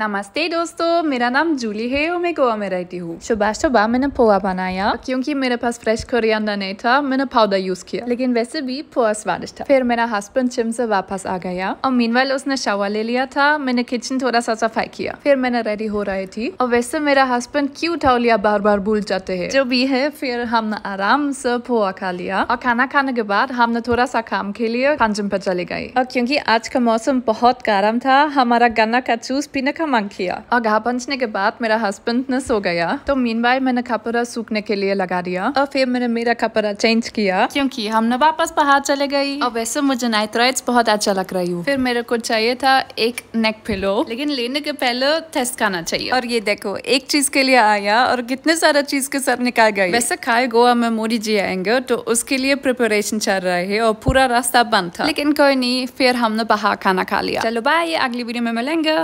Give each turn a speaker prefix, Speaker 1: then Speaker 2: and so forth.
Speaker 1: नमस्ते दोस्तों मेरा नाम जूली है और मैं गोवा में रहती हूँ सुबह तो सुबह मैंने पोहा बनाया क्योंकि मेरे पास फ्रेश कोरिएंडर नहीं था मैंने पाउडर यूज किया लेकिन वैसे भी पोहा स्वादिष्ट था फिर मेरा हस्बैंड जिम से वापस आ गया और वाले उसने शावर ले लिया था मैंने किचन थोड़ा सा सफाई किया फिर मैंने रेडी हो रही थी और वैसे मेरा हस्बैंड उठा लिया बार बार भूल जाते है जो भी है फिर हमने आराम से पोहा खा लिया और खाना खाने के बाद हमने थोड़ा सा काम के लिए कांचन पर चले गए और क्यूँकी आज का मौसम बहुत गर्म था हमारा गन्ना का जूस पीने का का मांग किया और घापंचने के बाद मेरा हस्बैंड ने सो गया तो मीन मैंने कपड़ा सूखने के लिए लगा दिया और फिर मैंने मेरा कपड़ा चेंज किया क्योंकि हमने वापस बाहर चले गई और वैसे मुझे नाइट राइड्स बहुत अच्छा लग रही हूँ फिर मेरे को चाहिए था एक नेक पिलो लेकिन लेने के पहले टेस्ट खाना चाहिए और ये देखो एक चीज के लिए आया और कितने सारा चीज के साथ निकाल गए वैसे खाए गोवा में मोदी जी आएंगे तो उसके लिए प्रिपरेशन चल रहा है और पूरा रास्ता बंद था लेकिन कोई नहीं फिर हमने बाहर खाना खा लिया चलो बाय अगली वीडियो में मिलेंगे